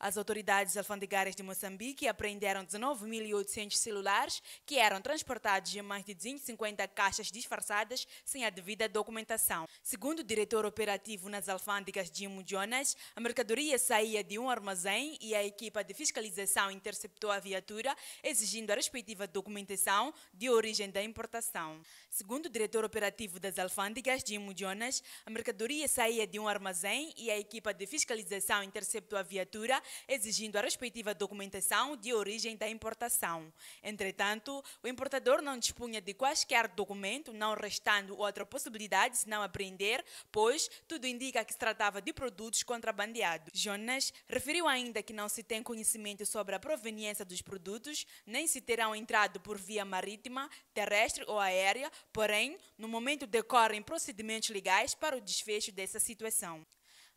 As autoridades alfandegárias de Moçambique apreenderam 19.800 celulares que eram transportados em mais de 250 caixas disfarçadas sem a devida documentação. Segundo o diretor operativo nas alfândegas, de Jonas, a mercadoria saía de um armazém e a equipa de fiscalização interceptou a viatura, exigindo a respectiva documentação de origem da importação. Segundo o diretor operativo das alfândegas, de Jonas, a mercadoria saía de um armazém e a equipa de fiscalização interceptou a viatura, exigindo a respectiva documentação de origem da importação. Entretanto, o importador não dispunha de quaisquer documento, não restando outra possibilidade senão apreender, pois tudo indica que se tratava de produtos contrabandeados. Jonas referiu ainda que não se tem conhecimento sobre a proveniência dos produtos, nem se terão entrado por via marítima, terrestre ou aérea, porém, no momento decorrem procedimentos legais para o desfecho dessa situação.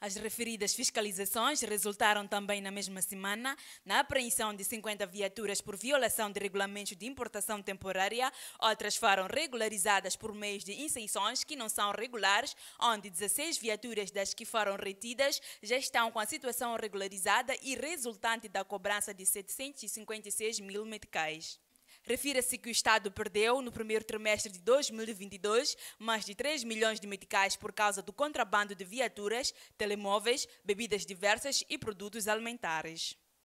As referidas fiscalizações resultaram também na mesma semana na apreensão de 50 viaturas por violação de regulamentos de importação temporária. Outras foram regularizadas por meios de inserções que não são regulares, onde 16 viaturas das que foram retidas já estão com a situação regularizada e resultante da cobrança de 756 mil meticais. Refira-se que o Estado perdeu, no primeiro trimestre de 2022, mais de 3 milhões de meticais por causa do contrabando de viaturas, telemóveis, bebidas diversas e produtos alimentares.